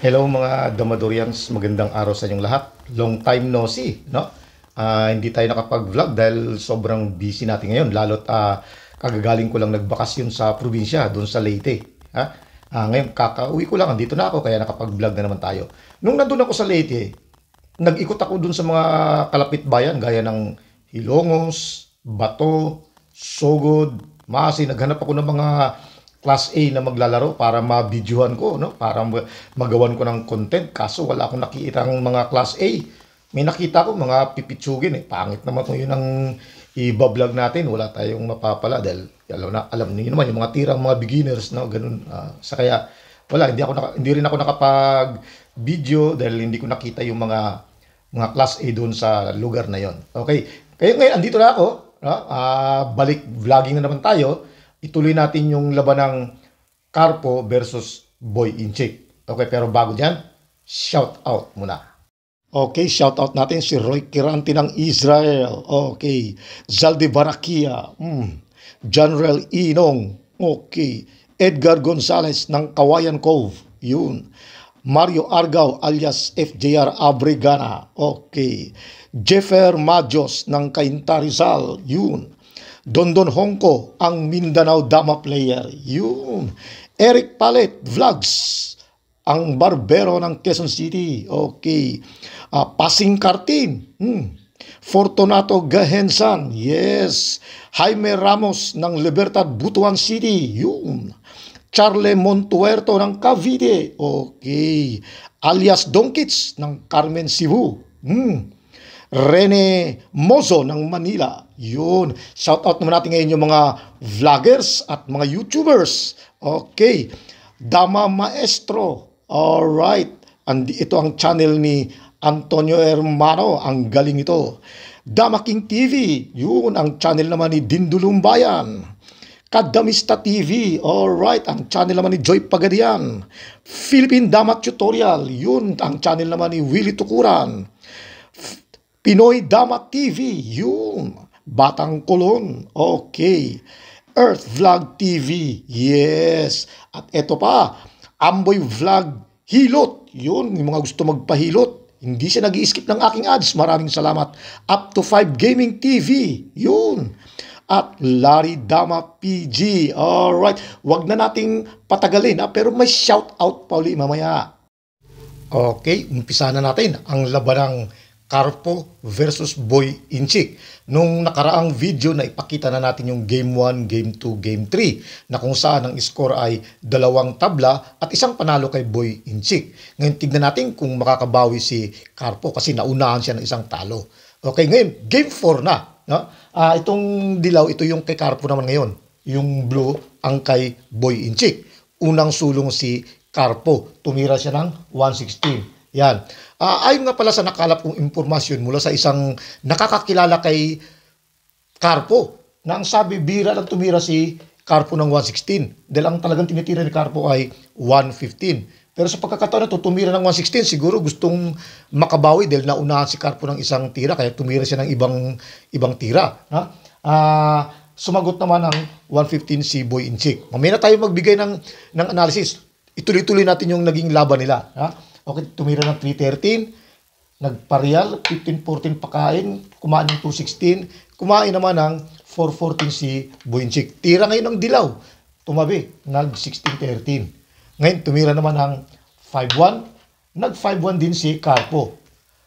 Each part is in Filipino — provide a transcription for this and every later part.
Hello mga Damadorians, magandang araw sa inyong lahat. Long time no see, no? Uh, hindi tayo nakapag-vlog dahil sobrang busy natin ngayon. Lalo't uh, kagagaling ko lang nagbakasyon sa probinsya, doon sa Leyte. Ha? Uh, ngayon, kakauwi ko lang, andito na ako, kaya nakapag-vlog na naman tayo. Nung nandun ako sa Leyte, nag-ikot ako doon sa mga kalapit bayan, gaya ng Hilongos, Bato, Sogod, Masi. Naghanap ako ng mga class A na maglalaro para ma-videohan ko, no? Para magawan ko ng content. Kaso wala akong nakikita ng mga class A. May nakita ko mga pipitsugin eh. Pangit naman kung yun ang i-vlog natin. Wala tayong mapapala dahil alam na alam niyo naman yung mga tirang mga beginners no ganun uh, sa kaya wala hindi ako naka, hindi rin ako nakapag video dahil hindi ko nakita yung mga mga class A doon sa lugar na yon. Okay. Kaya ngayon andito na ako, no? Uh, balik vlogging na naman tayo ituloy natin yung laban ng Carpo versus Boy Inchik. Okay, pero bago dyan, shout out muna. Okay, shout out natin si Roy Kiranti ng Israel. Okay, Zaldi Barakia. Mm. General Inong. Okay, Edgar Gonzalez ng Kawayan Cove. Yun. Mario Argao alias FJR Abrigana. Okay. Jeffer Majos ng Cainta Rizal. Yun. Dondon Hongko, ang Mindanao Dama Player. Yun. Eric Palet Vlogs, ang barbero ng Quezon City. Okay. Uh, Pasing Cartin. Hmm. Fortunato Gahensan. Yes. Jaime Ramos ng Libertad Butuan City. Yun. Charle Montuerto ng Cavite. Okay. Alias Donkits ng Carmen Cebu. Hmm. Rene Mozo ng Manila. Yun. Shout out naman natin ngayon yung mga vloggers at mga YouTubers. Okay. Dama Maestro. All right. And ito ang channel ni Antonio Hermano. Ang galing ito. Dama King TV. Yun ang channel naman ni Dindulong Kadamista TV. All right. Ang channel naman ni Joy Pagadian. Philippine Dama Tutorial. Yun ang channel naman ni Willy Tukuran. Pinoy Dama TV. Yun. Batang Kulon. Okay. Earth Vlog TV. Yes. At ito pa, Amboy Vlog Hilot. Yun, yung mga gusto magpahilot. Hindi siya nag skip ng aking ads. Maraming salamat. Up to 5 Gaming TV. Yun at Larry Dama PG. Alright, Huwag na nating patagalin ha, ah. pero may shout out pa uli mamaya. Okay, umpisa na natin ang labanang Carpo versus Boy Inchik. Nung nakaraang video na ipakita na natin yung Game 1, Game 2, Game 3 na kung saan ang score ay dalawang tabla at isang panalo kay Boy Inchik. Ngayon tignan natin kung makakabawi si Carpo kasi naunahan siya ng isang talo. Okay, ngayon Game 4 na. No? Uh, itong dilaw, ito yung kay Carpo naman ngayon. Yung blue ang kay Boy Inchik. Unang sulong si Carpo. Tumira siya ng 116. Yan. Uh, ayon nga pala sa nakalap kong impormasyon mula sa isang nakakakilala kay Carpo na ang sabi bira lang tumira si Carpo ng 116 dahil ang talagang tinitira ni Carpo ay 115. Pero sa pagkakataon na to, tumira ng 116, siguro gustong makabawi dahil naunahan si Carpo ng isang tira, kaya tumira siya ng ibang, ibang tira. Ha? Uh, sumagot naman ang 115 si Boy Inchik. Mamaya na tayo magbigay ng, ng analysis. Ituloy-tuloy natin yung naging laban nila. Ha? Okay, tumira ng 313, nagpareal, 1514 pakain, kumain ng 216, kumain naman ng 414 si Buinchik. Tira ngayon ng dilaw, tumabi, nag 1613. Ngayon, tumira naman ng 5.1, nag 5.1 din si Carpo.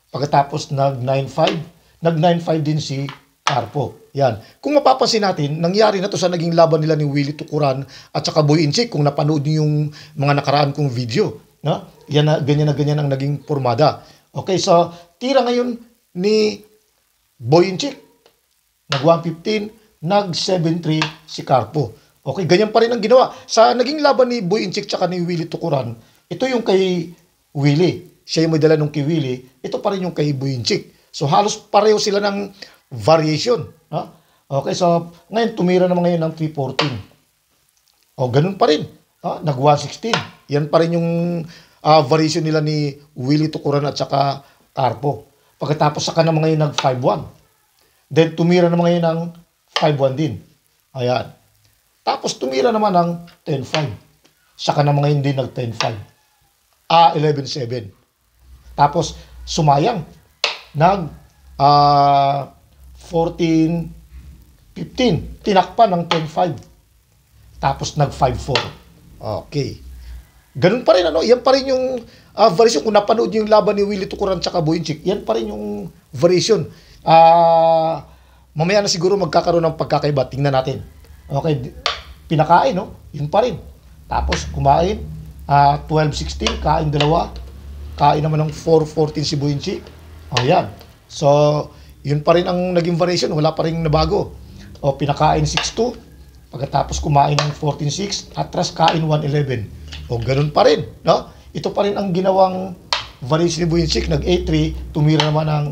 Pagkatapos nag 9.5, nag 9.5 din si Carpo. Yan. Kung mapapansin natin, nangyari na to sa naging laban nila ni Willie Tukuran at saka Boy Inchik kung napanood niyo yung mga nakaraan kong video. No? Yan na, ganyan na ganyan ang naging pormada. Okay, so tira ngayon ni Boyinchik. Nag-115, nag-73 si Carpo. Okay, ganyan pa rin ang ginawa. Sa naging laban ni Boyinchik tsaka ni Willie Tukuran, ito yung kay Willie. Siya yung may dala nung kay Willie. Ito pa rin yung kay Boyinchik. So halos pareho sila ng variation. No? Okay, so ngayon tumira naman ngayon ng 314. O, ganun pa rin. Ah, nag-116. Yan pa rin yung uh, variation nila ni Willie Tukuran at saka Tarpo. Pagkatapos saka naman ngayon nag-5-1. Then tumira naman ngayon ng 5-1 din. Ayan. Tapos tumira naman ng 10-5. Saka naman ngayon din nag-10-5. Ah, 11-7. Tapos sumayang nag uh, 14 15 tinakpan ng 10-5. Tapos nag 5-4. Okay. Ganun pa rin, ano? Yan pa rin yung uh, variation. Kung napanood niyo yung laban ni Willie Tukuran tsaka Boyinchik, yan pa rin yung variation. Ah... Uh, mamaya na siguro magkakaroon ng pagkakaiba. Tingnan natin. Okay, pinakain, no? Yun pa rin. Tapos, kumain. Uh, ah, 12 kain dalawa. Kain naman ng 4:14 si Buinchi. oh, yan. So, yun pa rin ang naging variation. Wala pa rin nabago. O, oh, pinakain 62 Pagkatapos kumain ng 14.6, atras kain 1.11. O ganun pa rin. No? Ito pa rin ang ginawang variation ni Buinsik. nag 83 tumira naman ng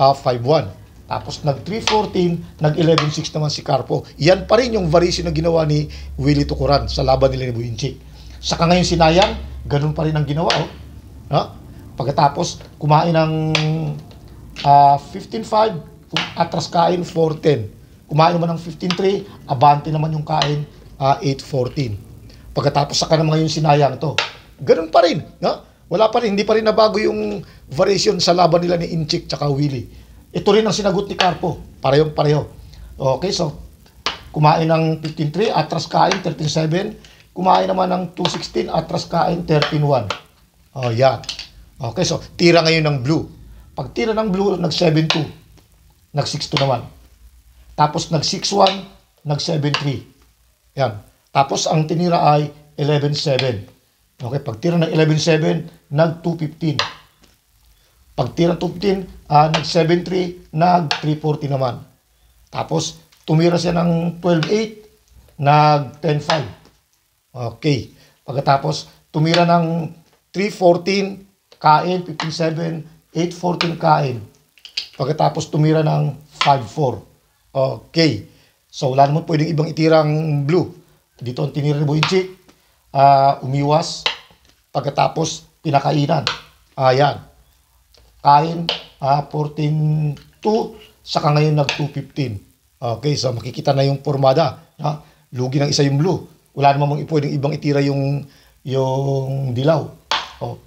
uh, 5.1. Tapos nag-3.14, nag-11.6 naman si Carpo. Yan pa rin yung variation na ginawa ni Willie Tukuran sa laban nila ni Buinsik. Saka ngayon sinayang, ganun pa rin ang ginawa. Oh. No? Pagkatapos kumain ng uh, ah, 15.5, atras kain 4.10. Kumain naman ng 15.3, abante naman yung kain uh, ah, 8.14. Pagkatapos sa kanang mga yung sinayang to, ganun pa rin. No? Wala pa rin, hindi pa rin nabago yung variation sa laban nila ni Inchik tsaka Willie. Ito rin ang sinagot ni Carpo, parehong pareho. Okay, so kumain ng 15.3, atras kain 13.7, kumain naman ng 2.16, atras kain 13.1. Oh, yan. Okay, so tira ngayon ng blue. Pag tira ng blue, nag-7.2. Nag-6.2 naman. Tapos nag-6-1, nag-7-3. Yan. Tapos ang tinira ay 11-7. Okay, pagtira ng 11-7, nag-2-15. Pagtira 2-15, uh, nag-7-3, nag-3-40 naman. Tapos, tumira siya ng 12-8, nag-10-5. Okay. Pagkatapos, tumira ng 3-14, kain, 57, 8-14, kain. Pagkatapos, tumira ng 5-4. Okay. So, wala naman pwedeng ibang itirang blue. Dito ang tinira ni Boy Uh, ah, umiwas. Pagkatapos, pinakainan. Ayan. Kain, uh, ah, 14.2. saka ngayon nag 215. Okay, so makikita na yung formada. Ha? Lugi ng isa yung blue. Wala naman mong pwedeng ibang itira yung, yung dilaw. Oh.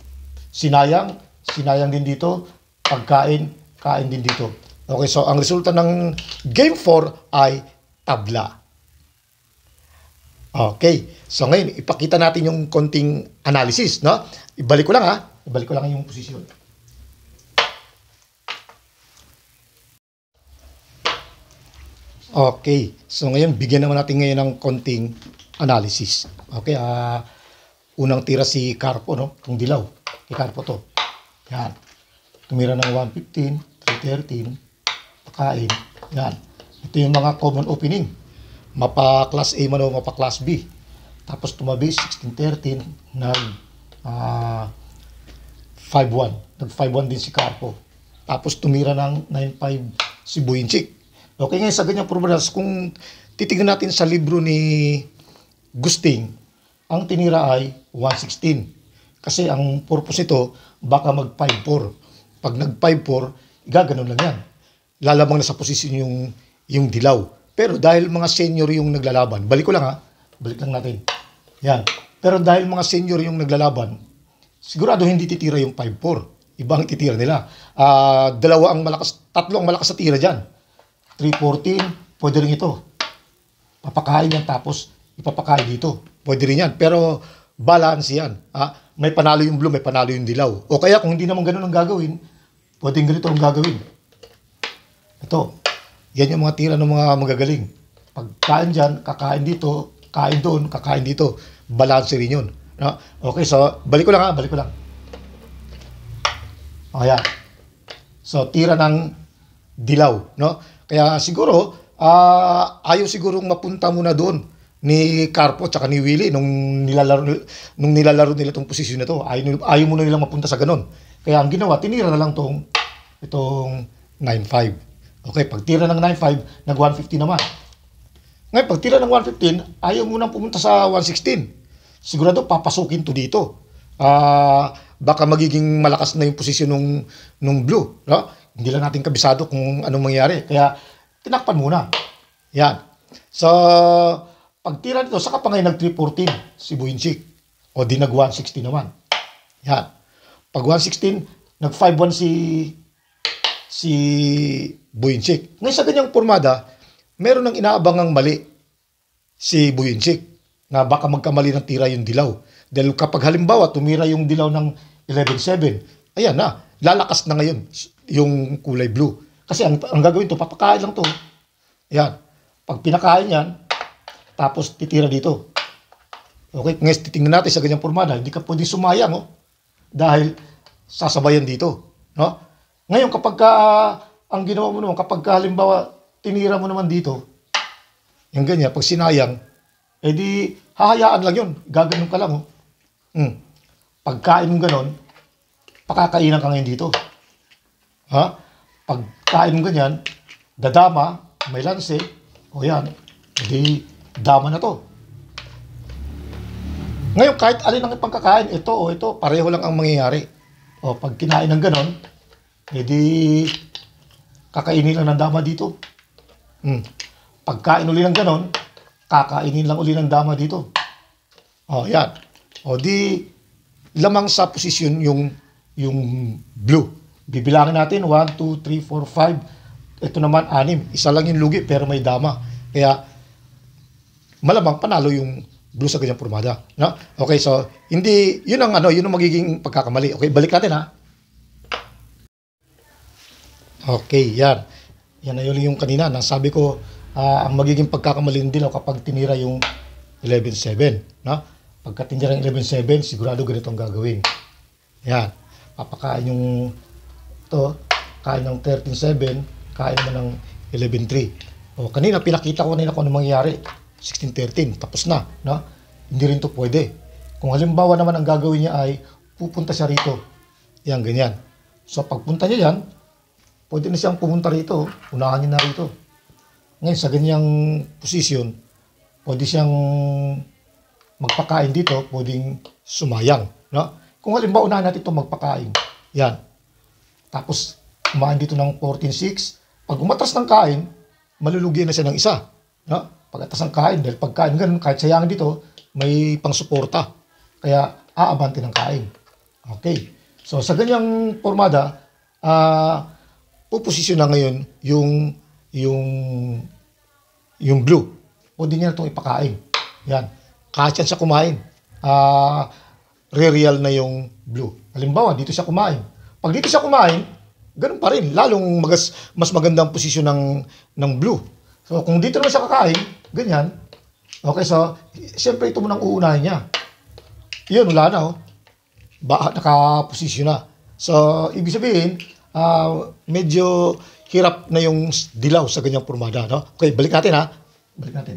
Sinayang, sinayang din dito. Pagkain, kain din dito. Okay, so ang resulta ng game 4 ay tabla. Okay. So ngayon, ipakita natin yung konting analysis, no? Ibalik ko lang ha. Ibalik ko lang yung posisyon. Okay. So ngayon, bigyan naman natin ngayon ng konting analysis. Okay, uh, unang tira si Carpo, no? Itong dilaw. Si Carpo to. Yan. Tumira ng 115, 313, pagkain. Yan. Ito yung mga common opening. Mapa class A man o mapa class B. Tapos tumabi 1613 ng uh, 5-1. Nag 5-1 ah, din si Carpo. Tapos tumira ng 9-5 si Buinchik. Okay ngayon sa ganyang problemas, kung titignan natin sa libro ni Gusting, ang tinira ay 116. Kasi ang purpose ito, baka mag 5-4. Pag nag 5-4, gaganon lang yan lalabang na sa posisyon yung, yung dilaw. Pero dahil mga senior yung naglalaban, balik ko lang ha, balik lang natin. Yan. Pero dahil mga senior yung naglalaban, sigurado hindi titira yung 5-4. Iba ang titira nila. Uh, dalawa ang malakas, tatlo ang malakas sa tira dyan. 3-14, pwede rin ito. Papakain yan tapos ipapakain dito. Pwede rin yan. Pero balance yan. Ha? may panalo yung blue, may panalo yung dilaw. O kaya kung hindi naman ganun ang gagawin, pwedeng ganito ang gagawin. Ito, yan yung mga tira ng mga magagaling. Pagkain dyan, kakain dito, kain doon, kakain dito. Balance rin yun. No? Okay, so balik ko lang ha, balik ko lang. O kaya, so tira ng dilaw. No? Kaya siguro, uh, ayaw sigurong mapunta muna doon ni Carpo at ni Willie nung nilalaro, nung nilalaro nila tong posisyon na to. Ayaw, ayaw muna nilang mapunta sa ganun. Kaya ang ginawa, tinira na lang tong itong 9-5. Okay, pagtira ng 9.5, nag-150 naman. Ngayon, pagtira ng 115, ayaw munang pumunta sa 116. Sigurado, papasukin to dito. Uh, baka magiging malakas na yung posisyon nung, nung blue. No? Hindi lang natin kabisado kung anong mangyari. Kaya, tinakpan muna. Yan. So, pagtira nito, saka pa ngayon nag-314 si Buinchik. O di nag-160 naman. Yan. Pag 116, nag-51 si si Buinsik. Ngayon sa ganyang pormada, meron ng inaabangang mali si Buinsik na baka magkamali ng tira yung dilaw. Dahil kapag halimbawa tumira yung dilaw ng 11-7, ayan na, lalakas na ngayon yung kulay blue. Kasi ang, ang gagawin to, papakain lang to. Ayan. Pag pinakain yan, tapos titira dito. Okay, ngayon titingnan natin sa ganyang pormada, hindi ka pwedeng sumayang oh. Dahil sasabayan dito, no? Ngayon kapag uh, ang ginawa mo naman, kapag halimbawa, tinira mo naman dito, yung ganyan, pag sinayang, edi hahayaan lang yun. Gaganon ka lang. Oh. Mm. Pagkain mo ganon, pakakainan ka ngayon dito. Ha? Pagkain mo ganyan, dadama, may lanse, o yan, edi dama na to. Ngayon, kahit alin ang pagkakain, ito o ito, pareho lang ang mangyayari. O, pag kinain ng ganon, edi kakainin lang ng dama dito. Mm. Pagkain uli ng ganon, kakainin lang uli ng dama dito. O, oh, yan. O, oh, di lamang sa posisyon yung yung blue. Bibilangin natin, 1, 2, 3, 4, 5. Ito naman, 6. Isa lang yung lugi, pero may dama. Kaya, malamang panalo yung blue sa ganyang formada. No? Okay, so, hindi, yun ang ano, yun ang magiging pagkakamali. Okay, balik natin ha. Okay, yan. Yan na yung kanina. Nasabi ko, uh, ang magiging pagkakamalin din kapag tinira yung 11.7. No? Pagka tinira yung 11.7, sigurado ganito ang gagawin. Yan. Papakain yung to kain ng 13.7, kain mo ng 11.3. O, kanina, pinakita ko kanina kung ano mangyayari. 16.13, tapos na. No? Hindi rin to pwede. Kung halimbawa naman ang gagawin niya ay pupunta siya rito. Yan, ganyan. So, pagpunta niya yan, pwede na siyang pumunta rito, unahan niya na rito. Ngayon, sa ganyang posisyon, pwede siyang magpakain dito, pwedeng sumayang. No? Kung halimbawa, unahan natin itong magpakain. Yan. Tapos, kumain dito ng 14.6. Pag umatras ng kain, malulugi na siya ng isa. No? Pag atas ng kain, dahil pagkain ganun, kahit sayang dito, may pangsuporta. Kaya, aabante ng kain. Okay. So, sa ganyang formada, ah, uh, Puposisyon na ngayon yung yung yung blue. O di niya na itong ipakain. Yan. Kasyan siya kumain. Uh, re-real na yung blue. Halimbawa, dito siya kumain. Pag dito siya kumain, ganun pa rin. Lalong magas, mas maganda ang posisyon ng, ng blue. So, kung dito naman siya kakain, ganyan. Okay, so, siyempre ito muna ang uunahin niya. Yun, wala na, oh. Ba, nakaposisyon na. So, ibig sabihin, uh, medyo hirap na yung dilaw sa ganyang pormada. No? Okay, balik natin ha. Balik natin.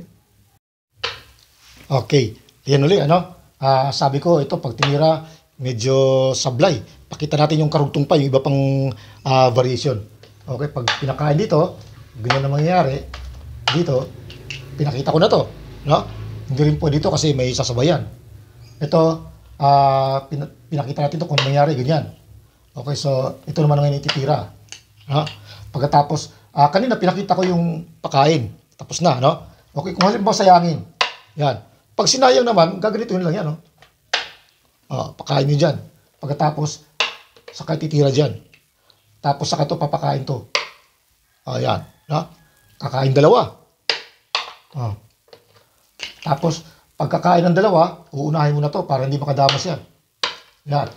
Okay. Yan ulit, ano? Uh, sabi ko, ito, pag tinira, medyo sablay. Pakita natin yung karugtong pa, yung iba pang uh, variation. Okay, pag pinakain dito, ganyan na mangyayari. Dito, pinakita ko na to. No? Hindi rin po dito kasi may sasabayan. Ito, uh, pinakita natin to kung mangyayari ganyan. Okay, so ito naman ngayon ititira. Ha? Pagkatapos, uh, kanina pinakita ko yung pagkain. Tapos na, no? Okay, kung halimbawa sayangin. Yan. Pag sinayang naman, gaganituhin lang yan, no? Uh, pakain nyo dyan. Pagkatapos, saka titira dyan. Tapos saka to papakain to. Ayan. Ah, uh, no? Kakain dalawa. Uh. Tapos, pagkakain ng dalawa, uunahin mo na to para hindi makadamas yan. Yan.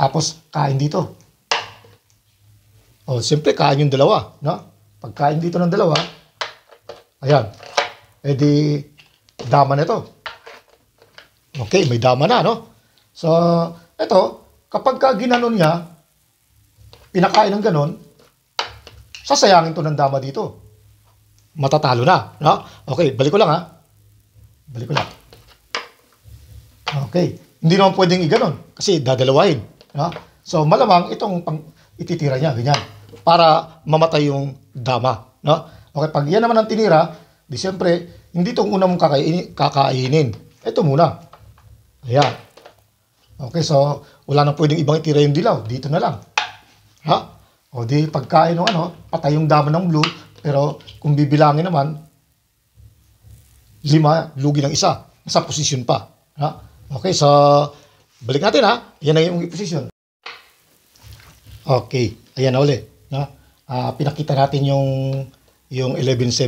Tapos, kain dito. O, siyempre, kain yung dalawa. No? Pagkain dito ng dalawa, ayan, edi eh, dama na ito. Okay, may dama na, no? So, ito, kapag ka ginanon niya, pinakain ng ganon, sasayangin to ng dama dito. Matatalo na, no? Okay, balik ko lang, ha? Balik ko lang. Okay, hindi naman pwedeng iganon kasi dadalawahin. Ha? So malamang itong pang ititira niya, ganyan, para mamatay yung dama. No? Okay, pag yan naman ang tinira, di siyempre, hindi tong una mong kakainin. kakainin. Ito muna. Ayan. Okay, so wala nang pwedeng ibang itira yung dilaw. Dito na lang. Ha? O di pagkain ng ano, patay yung dama ng blue, pero kung bibilangin naman, lima, lugi ng isa. Sa posisyon pa. Ha? Okay, so Balik natin ha. Yan ang iyong position. Okay. Ayan na uli. No? Uh, pinakita natin yung yung 11-7. Uh,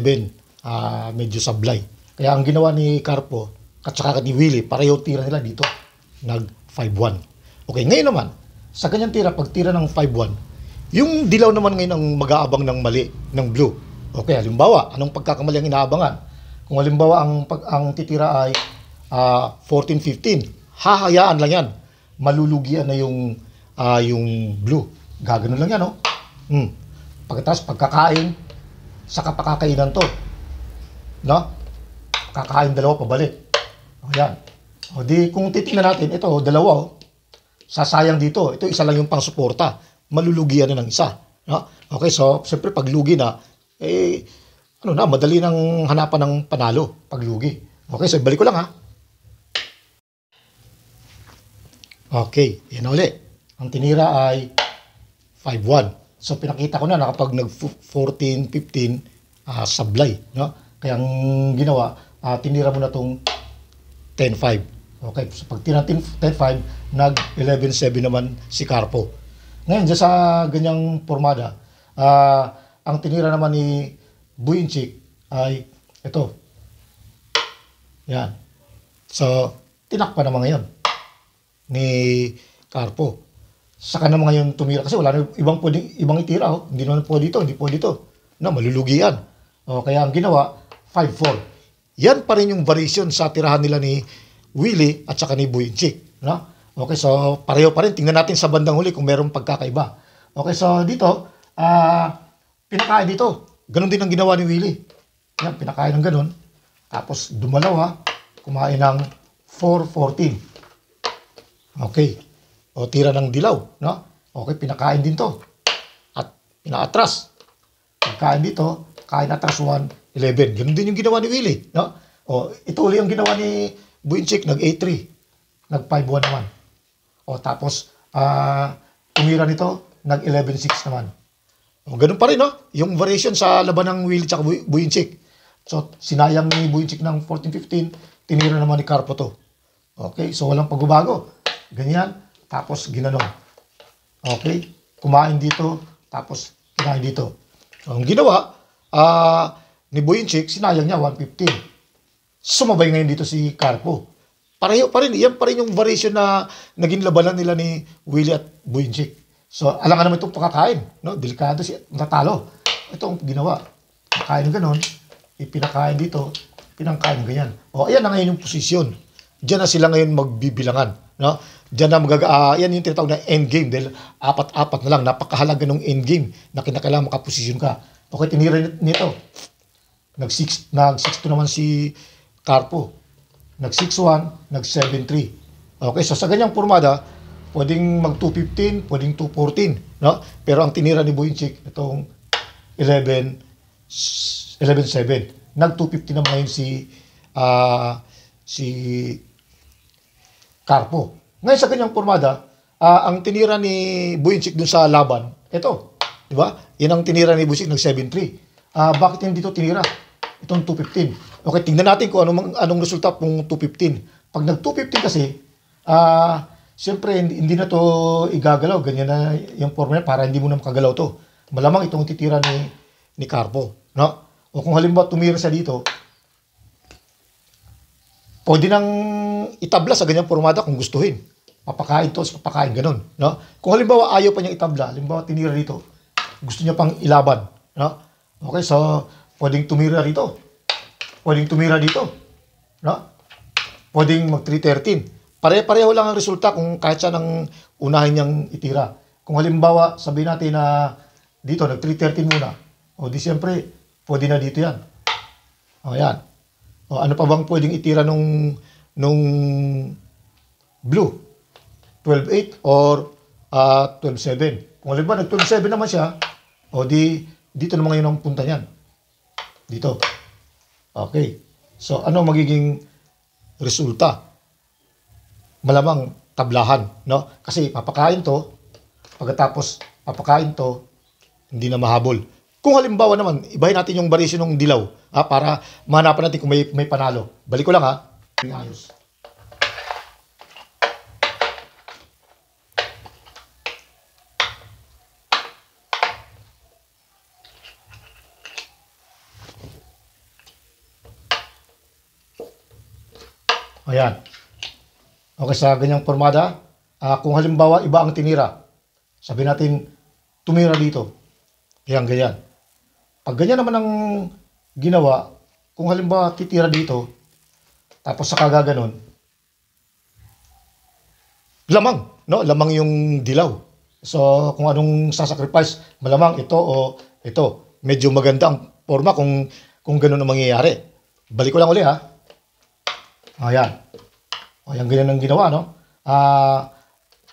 ah, medyo sablay. Kaya ang ginawa ni Carpo at saka ni Willie, pareho tira nila dito. Nag 5-1. Okay, ngayon naman, sa ganyang tira, pag tira ng 5-1, yung dilaw naman ngayon ang mag-aabang ng mali, ng blue. Okay, halimbawa, anong pagkakamali ang inaabangan? Kung halimbawa ang, pag, ang titira ay uh, ah, 14-15, hahayaan lang yan. Malulugian na yung, uh, yung blue. Gaganon lang yan, oh. Mm. Pagkatapos, pagkakain, saka pakakainan to. No? Kakain dalawa pabalik. O yan. O di, kung titingnan natin, ito, dalawa, oh. Sasayang dito. Ito, isa lang yung pangsuporta. Malulugian na ng isa. No? Okay, so, siyempre, paglugi na, eh, ano na, madali nang hanapan ng panalo. Paglugi. Okay, so, balik ko lang, ha. Okay, yan na uli. Ang tinira ay 5-1. So pinakita ko na na kapag nag 14, 15, uh, ah, sablay. No? Kaya ang ginawa, uh, tinira mo na itong 10-5. Okay, so pag tinira 10-5, nag 11-7 naman si Carpo. Ngayon, sa ganyang formada, uh, ang tinira naman ni Buinchik ay ito. Yan. So, tinakpa naman ngayon ni Carpo. Saka na ngayon tumira kasi wala na ibang pwedeng ibang itira. Oh. Hindi naman po dito, hindi po dito. Na malulugi yan. O, oh, kaya ang ginawa, 5-4. Yan pa rin yung variation sa tirahan nila ni Willie at saka ni Buyinchik. No? Okay, so pareho pa rin. Tingnan natin sa bandang huli kung mayroong pagkakaiba. Okay, so dito, uh, pinakain dito. Ganun din ang ginawa ni Willie. Yan, pinakain ng ganon. Tapos dumalaw ha, kumain ng 414. Okay. O tira ng dilaw, no? Okay, pinakain din to. At pinaatras. Pagkain dito, kain atras 1, 11. Ganun din yung ginawa ni Willie, no? O ito uli yung ginawa ni Buinchik, nag-A3. Nag-5-1 naman. O tapos, uh, tumira nito, nag-11-6 naman. O, ganun pa rin, no? Yung variation sa laban ng Willie tsaka Bu Buinchik. So, sinayang ni Buinchik ng 14-15, tinira naman ni Carpo to. Okay, so walang pagbabago ganyan, tapos ginanong. Okay? Kumain dito, tapos kinain dito. So, ang ginawa, uh, ni Boyinchik, sinayang niya 115. Sumabay ngayon dito si Carpo. Pareho pa rin, iyan pa rin yung variation na naging labanan nila ni Willie at Boyinchik. So, alam ka naman itong pakakain. No? Delikado siya, Natalo. Ito ang ginawa. Kain ng ganon, ipinakain dito, pinangkain ganyan. O, ayan na ngayon yung posisyon. Diyan na sila ngayon magbibilangan. No? Diyan na magag uh, yan yung tinatawag na end game dahil apat-apat na lang napakahalaga ng end game na kinakailangan makaposisyon ka. Okay, tinira nito. Nag 6 nag 6 naman si Carpo. Nag 6-1, nag 7-3. Okay, so sa ganyang pormada, pwedeng mag 215, pwedeng 214, no? Pero ang tinira ni Boyinchik itong 11 11-7. Nag 250 naman ngayon si uh, si Carpo. Ngayon sa kanyang pormada, uh, ah, ang tinira ni Buinsik dun sa laban, ito, di ba? Yan ang tinira ni Buinsik ng 7-3. Uh, bakit hindi dito tinira? Itong 215. Okay, tingnan natin kung anong, anong resulta kung 215. Pag nag-215 kasi, ah, uh, siyempre hindi, hindi na to igagalaw. Ganyan na yung forma niya para hindi mo na makagalaw to. Malamang itong titira ni, ni Carpo. No? O kung halimbawa tumira siya dito, pwede nang itabla sa ganyang formada kung gustuhin papakain to, papakain, ganun. No? Kung halimbawa ayaw pa niya itabla, halimbawa tinira dito, gusto niya pang ilaban. No? Okay, so pwedeng tumira dito. Pwedeng tumira dito. No? Pwedeng mag 313. Pare-pareho lang ang resulta kung kahit siya nang unahin niyang itira. Kung halimbawa, sabihin natin na dito, nag 313 muna. O di siyempre, pwede na dito yan. O yan. O ano pa bang pwedeng itira nung, nung blue? 12.8 or uh, ah, 12.7. Kung halimbawa nag-12.7 naman siya, o di, dito naman ngayon ang punta niyan. Dito. Okay. So, ano magiging resulta? Malamang tablahan, no? Kasi papakain to, pagkatapos papakain to, hindi na mahabol. Kung halimbawa naman, ibahin natin yung variation ng dilaw ha, para mahanapan natin kung may, may panalo. Balik ko lang ha. Ayos. Okay, sa ganyang formada, uh, kung halimbawa iba ang tinira, sabi natin, tumira dito. Yan, ganyan. Pag ganyan naman ang ginawa, kung halimbawa titira dito, tapos sa kagaganon, lamang, no? Lamang yung dilaw. So, kung anong sasacrifice, malamang ito o ito. Medyo maganda ang forma kung, kung ganun ang mangyayari. Balik ko lang uli, ha? Ayan. O yan, ganyan ang ginawa, no? Uh,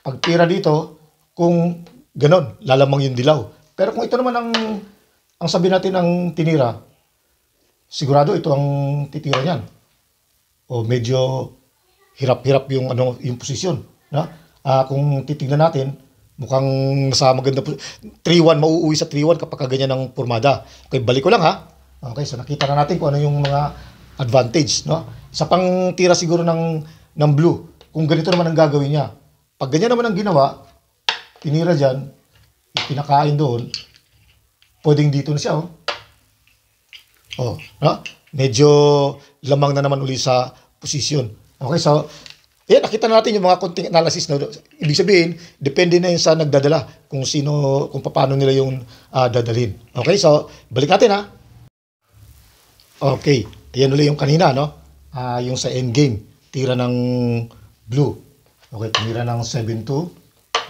pagtira dito, kung ganon, lalamang yung dilaw. Pero kung ito naman ang, ang sabi natin ang tinira, sigurado ito ang titira niyan. O medyo hirap-hirap yung ano yung posisyon, no? Uh, kung titingnan natin, mukhang nasa maganda po. 3-1, mauuwi sa 3-1 kapag ganyan ang formada. Okay, balik ko lang ha. Okay, so nakita na natin kung ano yung mga advantage, no? Sa pang tira siguro ng ng blue. Kung ganito naman ang gagawin niya. Pag ganyan naman ang ginawa, tinira dyan, pinakain doon, pwedeng dito na siya, oh. Oh, no? Medyo lamang na naman uli sa posisyon. Okay, so, ayan, nakita natin yung mga konting analysis na, ibig sabihin, depende na yun sa nagdadala, kung sino, kung paano nila yung uh, dadalhin. Okay, so, balik natin, ha? Okay, ayan uli yung kanina, no? Uh, yung sa endgame tira ng blue. Okay, tira ng 7-2,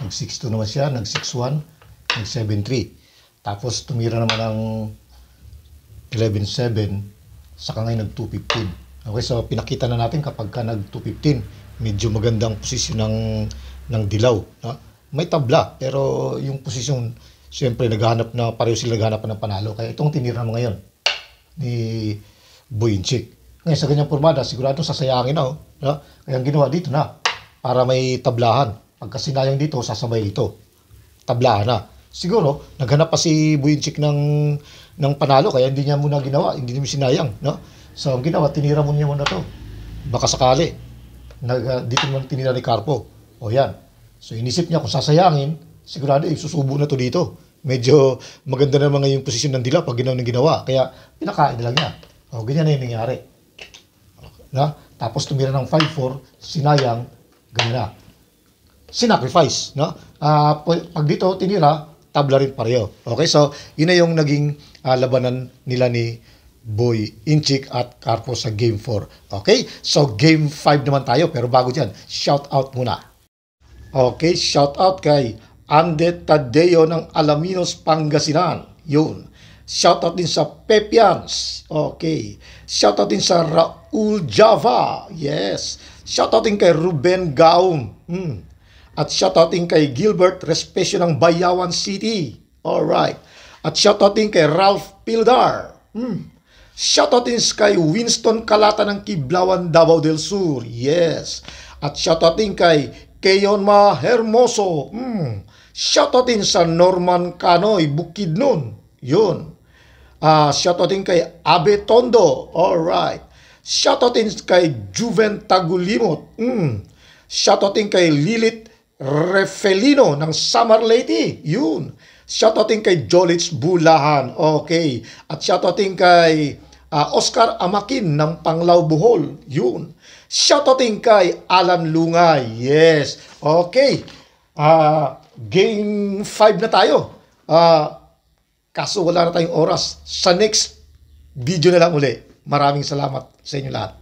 nag-6-2 naman siya, nag-6-1, nag-7-3. Tapos tumira naman ng 11-7, saka ngayon nag-2-15. Okay, so pinakita na natin kapag ka nag-2-15, medyo magandang posisyon ng, ng dilaw. No? May tabla, pero yung posisyon, siyempre naghahanap na, pareho sila naghahanap ng panalo. Kaya itong tinira mo ngayon ni Boyinchik. Ngayon sa ganyang formada, sigurado sasayangin na oh. No? Ang ginawa dito na para may tablahan. Pagka sinayang dito, sasabay ito. Tablahan na. Siguro, naghanap pa si Buinchik ng, ng panalo, kaya hindi niya muna ginawa, hindi niya sinayang. No? So, ang ginawa, tinira mo niya muna to. Baka sakali. Nag, ah, dito naman tinira ni Carpo. O yan. So, inisip niya kung sasayangin, sigurado isusubo na to dito. Medyo maganda na mga yung posisyon ng dila pag ginawa ng ginawa. Kaya, pinakain na lang niya. O, ganyan na yung nangyari. Na? Tapos tumira ng 5-4, sinayang, gana. Sinacrifice, no? Uh, pag dito tinira, tabla rin pareho. Okay, so yun na yung naging uh, labanan nila ni Boy Inchik at Carpo sa Game 4. Okay, so Game 5 naman tayo pero bago dyan, shout out muna. Okay, shout out kay Ande Tadeo ng Alaminos, Pangasinan. Yun. Shout out din sa Pepians. Okay. Shout out din sa Ra Ul Java. Yes. Shoutouting kay Ruben Gaum. Mm. At shoutouting kay Gilbert Respesyo ng Bayawan City. All right. At shoutouting kay Ralph Pildar. Mm. Shoutouting kay Winston Kalata ng Kiblawan, Davao del Sur. Yes. At shoutouting kay Keyon Ma Hermoso. Mm. Shoutouting sa Norman Canoy, Bukidnon. Yun. Uh, ah, shoutouting kay Abe Tondo. All right. Shoutout din kay Juven Tagulimot. Mm. din kay Lilith Refelino ng Summer Lady. Yun. Shoutout din kay Jolitz Bulahan. Okay. At shoutout din kay uh, Oscar Amakin ng Panglao Bohol. Yun. Shoutout din kay Alan Lungay. Yes. Okay. Uh, game 5 na tayo. Uh, kaso wala na tayong oras. Sa next video na lang ulit. Maraming salamat sa inyo lahat.